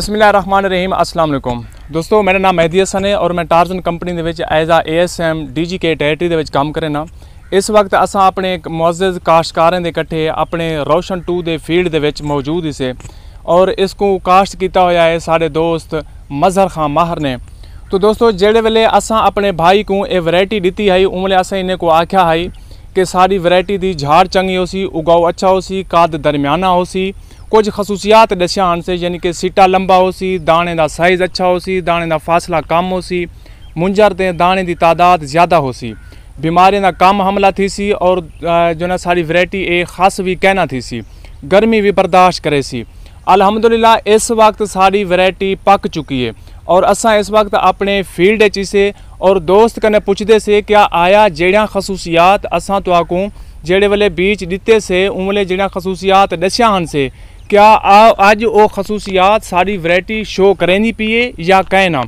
ਬismillahirrahmanirrahim ਅਸਲਾਮ ਅਲੈਕੁਮ ਦੋਸਤੋ ਮੇਰਾ ਨਾਮ ਮਹਿਦੀ ਹਸਨ ਹੈ ਔਰ ਮੈਂ ਟਾਰਜ਼ਨ ਕੰਪਨੀ ਦੇ ਵਿੱਚ ਐਜ਼ ਆ ਏਐਸਐਮ ਡੀਜੀਕੇ ਟੈਰੀਟਰੀ ਦੇ ਵਿੱਚ ਕੰਮ ਕਰ ਕਰਨਾ ਇਸ ਵਕਤ ਅਸਾਂ ਆਪਣੇ ਇੱਕ ਮੁਅਜ਼ਜ਼ ਕਾਸ਼ਕਾਰਾਂ ਦੇ ਇਕੱਠੇ ਆਪਣੇ ਰੌਸ਼ਨ 2 ਦੇ ਫੀਲਡ ਦੇ ਵਿੱਚ ਮੌਜੂਦ ਹੀ ਸੇ ਔਰ ਇਸ ਨੂੰ ਕਾਸ਼ਤ ਕੀਤਾ ਹੋਇਆ ਹੈ ਸਾਡੇ ਦੋਸਤ ਮਜ਼ਹਰ ਖਾਨ ਮਾਹਰ ਨੇ ਤੋ ਦੋਸਤੋ ਜਿਹੜੇ ਵੇਲੇ ਅਸਾਂ ਆਪਣੇ ਭਾਈ ਨੂੰ ਇਹ ਵੈਰਾਈਟੀ ਦਿੱਤੀ ਹੈ ਉਮਲੇ ਅਸਾਂ ਇਹਨੇ ਕੋ ਆਖਿਆ ਹੈ ਕਿ ਸਾਡੀ ਵੈਰਾਈਟੀ ਦੀ ਝਾੜ ਚੰਗੀ ਹੋ ਸੀ ਉਗਾਓ ਅੱਛਾ ਹੋ ਸੀ ਕਾਦ ਦਰਮਿਆਨਾ ਹੋ ਸੀ कुछ खसूसियात ਦਸ਼ਾਨ ਸੇ ਯਾਨੀ ਕਿ ਸੀਟਾ ਲੰਬਾ ਹੋ ਸੀ ਦਾਣੇ ਦਾ ਸਾਈਜ਼ ਅੱਛਾ ਹੋ ਸੀ ਦਾਣੇ ਦਾ ਫਾਸਲਾ ਕਮ ਹੋ ਸੀ ਮੁੰਜਰ ਤੇ ਦਾਣੇ ਦੀ ਤਾਦਾਦ ਜ਼ਿਆਦਾ ਹੋ ਸੀ बीमारियां ना कम हमला थी सी और जो ना सारी वरायटी एक खास भी कहना थी सी गर्मी भी बर्दाश्त करे सी अलहमदुल्ला इस वक्त सारी वरायटी पक चुकी है और असा इस वक्त अपने फील्ड से और दोस्त कने पुछते से क्या आया जड़िया खसूसियात असा तो आकू जेड़े वाले बीज दिते से उमले जड़िया खसूसियात दसिया से क्या आज वो खसूसियात सारी वैरायटी शो करेंदी पिए या कंहिं ना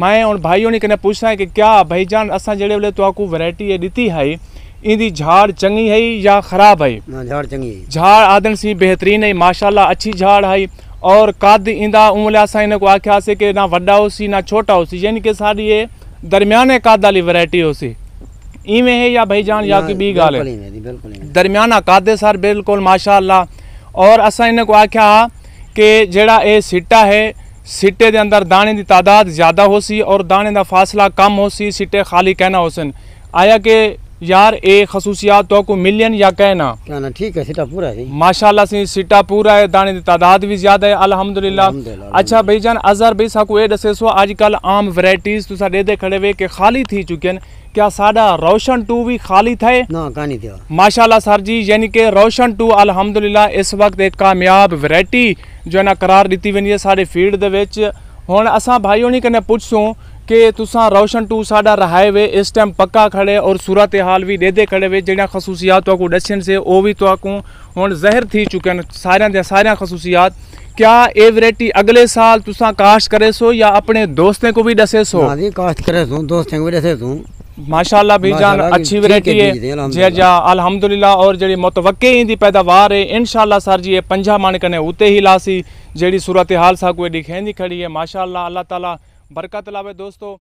मैं और भाइयों ने कने पूछना है कि क्या भाईजान असा जड़े वाले तो को वैरायटी ये दी है इनकी झाड़ चंगी है या खराब है झाड़ चंगी है झाड़ आदन सी बेहतरीन है माशाल्लाह अच्छी झाड़ है और कद इंदा उमला असा इनको आख्या से कि ना वड्डा होसी ना छोटा होसी यानी कि सारी ये दरमियाने काद वाली वैरायटी हो इवें है या भाईजान या कि बी गाल दरमियाना कादे सर बिल्कुल माशाल्लाह ਔਰ ਅਸਾਂ ਇਹਨਾਂ ਕੋ ਆਖਿਆ ਕਿ ਜਿਹੜਾ ਇਹ ਸਿੱਟਾ ਹੈ ਸਿੱਟੇ ਦੇ ਅੰਦਰ ਦਾਣੇ ਦੀ ਤਾਦਾਦ ਜ਼ਿਆਦਾ ਹੋ ਸੀ ਔਰ ਦਾਣੇ ਦਾ ਫਾਸਲਾ ਕਮ ਹੋ ਸੀ ਸਿੱਟੇ ਖਾਲੀ ਕਹਿਣਾ ਹੋਸਨ ਆਇਆ ਕਿ यार ए खसूसियात तो को मिलियन या कहना कहना ठीक है सिटा पूरा है माशाल्लाह से सिटा पूरा है दाने की तादाद भी ज्यादा है अल्हम्दुलिल्लाह अच्छा भाईजान अजहर भाई साको ए दसे आजकल आम वैरायटीज तुसा दे दे खड़े वे के खाली थी चुकन क्या साडा रोशन टू भी खाली थे ना कानी थे माशाल्लाह सर जी यानी के रोशन टू अल्हम्दुलिल्लाह इस वक्त एक कामयाब वैरायटी जो है ना करार दी वनी है साडे फील्ड दे विच हुन असा भाइयों ने कने पूछसूं કે તુસા રોશન ટુ સાડા રહેવે ઇસ ટાઈમ પક્કા ખડે ઓર સુરત હાલવી દેદે ખડે વે જણા ખસૂસિયાત તુકો દસિન સે ઓ વી તુકો હણ ઝહેર થી ચુકે સારે દે સારે ખસૂસિયાત ક્યા એ વેરેટી આગલે સાલ તુસા કાશ કરે સો يا અપને દોસ્તે કો ભી દસે સો નાજી કાશ કરે સો દોસ્તેંગ વે દેસે તુ માશાઅલ્લાહ બી જાન અચ્છી વેરેટી હે જજા અલહમ્દુલ્illah ઓર જેડી મતવક્કી ઇંદી પદાવાર હે ઇનશાઅલ્લાહ સરજી એ પંજા માનકને ઉતે હી લાસી જેડી સુરત હાલ સા કોઈ દેખે નહી ખડી હે માશાઅલ્લાહ અલ્લાહ તઆલા बरकत लावे दोस्तों